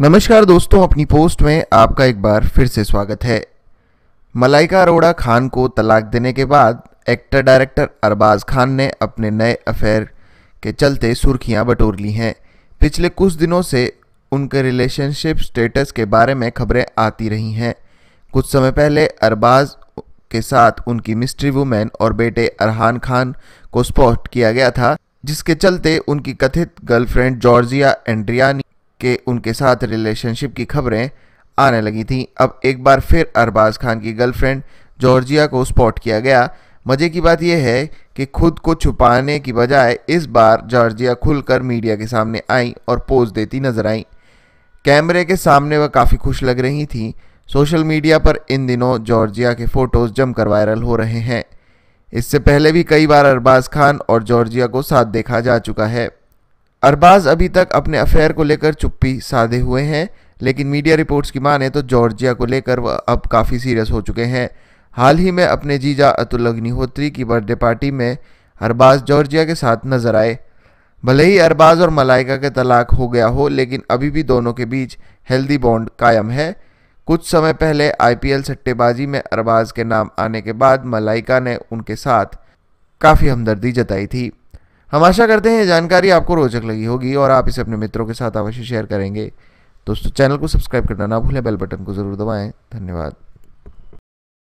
नमस्कार दोस्तों अपनी पोस्ट में आपका एक बार फिर से स्वागत है मलाइका अरोड़ा खान को तलाक देने के बाद एक्टर डायरेक्टर अरबाज खान ने अपने नए अफेयर के चलते सुर्खियां बटोर ली हैं पिछले कुछ दिनों से उनके रिलेशनशिप स्टेटस के बारे में खबरें आती रही हैं कुछ समय पहले अरबाज के साथ उनकी मिस्ट्री वुमेन और बेटे अरहान खान को स्पॉट किया गया था जिसके चलते उनकी कथित गर्लफ्रेंड जॉर्जिया एंड्रियानी के उनके साथ रिलेशनशिप की खबरें आने लगी थी अब एक बार फिर अरबाज खान की गर्लफ्रेंड जॉर्जिया को स्पॉट किया गया मज़े की बात यह है कि खुद को छुपाने की बजाय इस बार जॉर्जिया खुलकर मीडिया के सामने आई और पोज देती नजर आई कैमरे के सामने वह काफ़ी खुश लग रही थी सोशल मीडिया पर इन दिनों जॉर्जिया के फ़ोटोज़ जमकर वायरल हो रहे हैं इससे पहले भी कई बार अरबाज खान और जॉर्जिया को साथ देखा जा चुका है अरबाज अभी तक अपने अफेयर को लेकर चुप्पी साधे हुए हैं लेकिन मीडिया रिपोर्ट्स की माने तो जॉर्जिया को लेकर वह अब काफ़ी सीरियस हो चुके हैं हाल ही में अपने जीजा अतुल अग्निहोत्री की बर्थडे पार्टी में अरबाज जॉर्जिया के साथ नजर आए भले ही अरबाज और मलाइका के तलाक हो गया हो लेकिन अभी भी दोनों के बीच हेल्दी बॉन्ड कायम है कुछ समय पहले आईपीएल सट्टेबाजी में अरबाज के नाम आने के बाद मलाइका ने उनके साथ काफ़ी हमदर्दी जताई थी हम आशा करते हैं ये जानकारी आपको रोचक लगी होगी और आप इसे अपने मित्रों के साथ अवश्य शेयर करेंगे दोस्तों चैनल को सब्सक्राइब करना ना भूलें बेल बटन को ज़रूर दबाएँ धन्यवाद